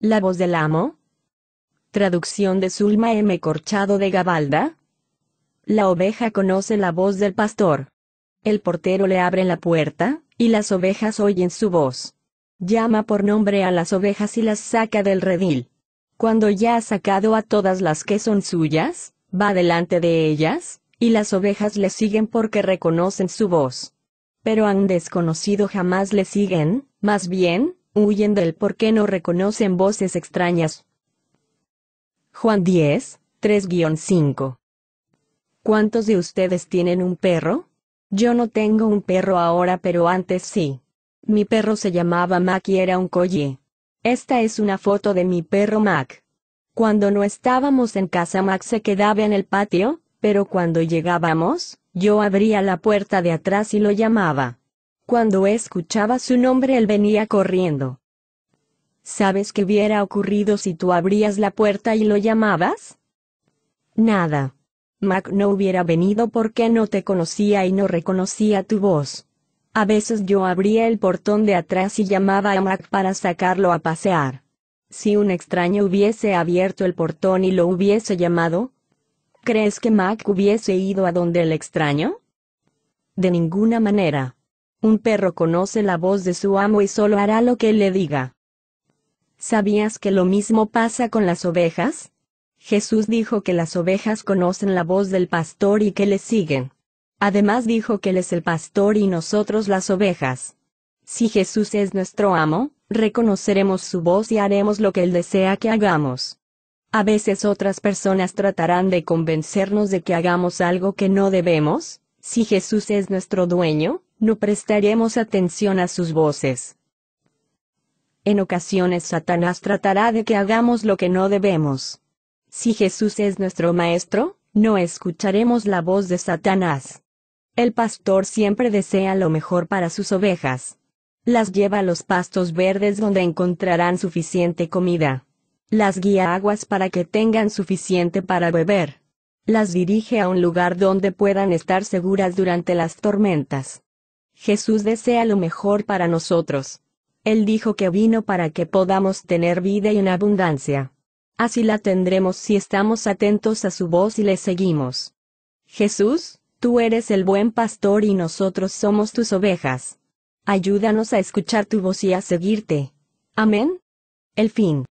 La voz del amo. Traducción de Zulma M. Corchado de Gabalda. La oveja conoce la voz del pastor. El portero le abre la puerta, y las ovejas oyen su voz. Llama por nombre a las ovejas y las saca del redil. Cuando ya ha sacado a todas las que son suyas, va delante de ellas, y las ovejas le siguen porque reconocen su voz. Pero han desconocido jamás le siguen, más bien, huyen del porque no reconocen voces extrañas. Juan 10, 3-5. ¿Cuántos de ustedes tienen un perro? Yo no tengo un perro ahora, pero antes sí. Mi perro se llamaba Mac y era un collie. Esta es una foto de mi perro Mac. Cuando no estábamos en casa, Mac se quedaba en el patio, pero cuando llegábamos, yo abría la puerta de atrás y lo llamaba. Cuando escuchaba su nombre él venía corriendo. ¿Sabes qué hubiera ocurrido si tú abrías la puerta y lo llamabas? Nada. Mac no hubiera venido porque no te conocía y no reconocía tu voz. A veces yo abría el portón de atrás y llamaba a Mac para sacarlo a pasear. Si un extraño hubiese abierto el portón y lo hubiese llamado, ¿crees que Mac hubiese ido a donde el extraño? De ninguna manera. Un perro conoce la voz de su amo y solo hará lo que él le diga. ¿Sabías que lo mismo pasa con las ovejas? Jesús dijo que las ovejas conocen la voz del pastor y que le siguen. Además dijo que Él es el pastor y nosotros las ovejas. Si Jesús es nuestro amo, reconoceremos su voz y haremos lo que Él desea que hagamos. A veces otras personas tratarán de convencernos de que hagamos algo que no debemos, si Jesús es nuestro dueño, no prestaremos atención a sus voces. En ocasiones Satanás tratará de que hagamos lo que no debemos. Si Jesús es nuestro Maestro, no escucharemos la voz de Satanás. El pastor siempre desea lo mejor para sus ovejas. Las lleva a los pastos verdes donde encontrarán suficiente comida. Las guía a aguas para que tengan suficiente para beber. Las dirige a un lugar donde puedan estar seguras durante las tormentas. Jesús desea lo mejor para nosotros. Él dijo que vino para que podamos tener vida y en abundancia. Así la tendremos si estamos atentos a su voz y le seguimos. Jesús, tú eres el buen pastor y nosotros somos tus ovejas. Ayúdanos a escuchar tu voz y a seguirte. Amén. El fin.